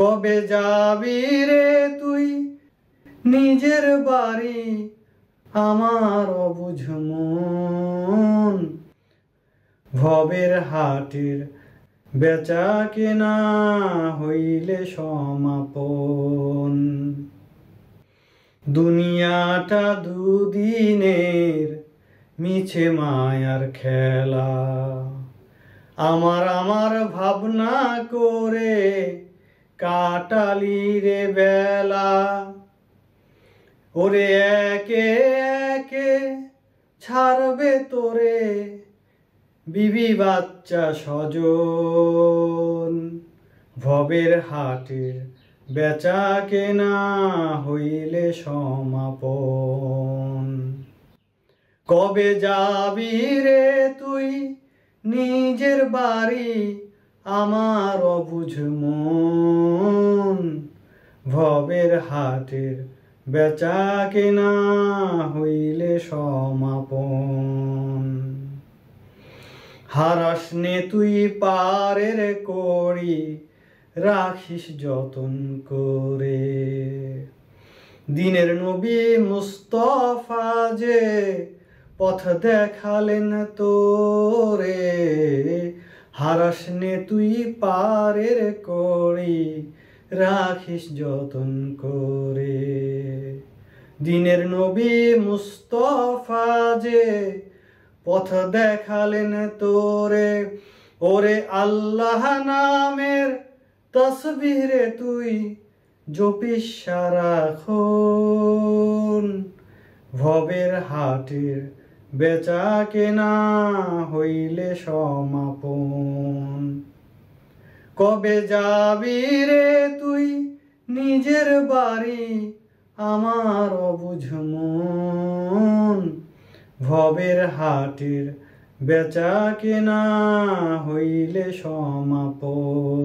কবে যাবি রে তুই নিজের বাড়ি আমার অবুঝ মন ভবের হাটের বেচা কেনা হইলে সমাপন দুনিয়াটা দুদিনের মিছে মায়ার খেলা আমার আমার ভাবনা করে কাটালি রে বেলা ওরে একে একে ছাড়বে তোরে বিবি বাচ্চা সজন ভবের হাটের বেচা কেনা হইলে সমাপন কবে যাবি রে তুই নিজের বাড়ি আমার অবুঝ মন ভবের হাটের বেচা কেনা হইলে সমাপন হারাস নে তুই পারের করি রাখিস যতন করে দিনের নবী মুস্তফা যে পথ দেখালেন তোরে হারাস নে তুই পারের করি রাখিস যতন করে দিনের নবী মুস্তফা যে পথ দেখালেন তোরে ওরে আল্লাহ নামের তসবিরে তুই জপিস খুন ভবের হাটের বেচা কেনা হইলে সমাপন কবে যাবি রে তুই নিজের বাড়ি আমার অবুঝ মন ভবের হাটের বেচা কেনা হইলে সমাপন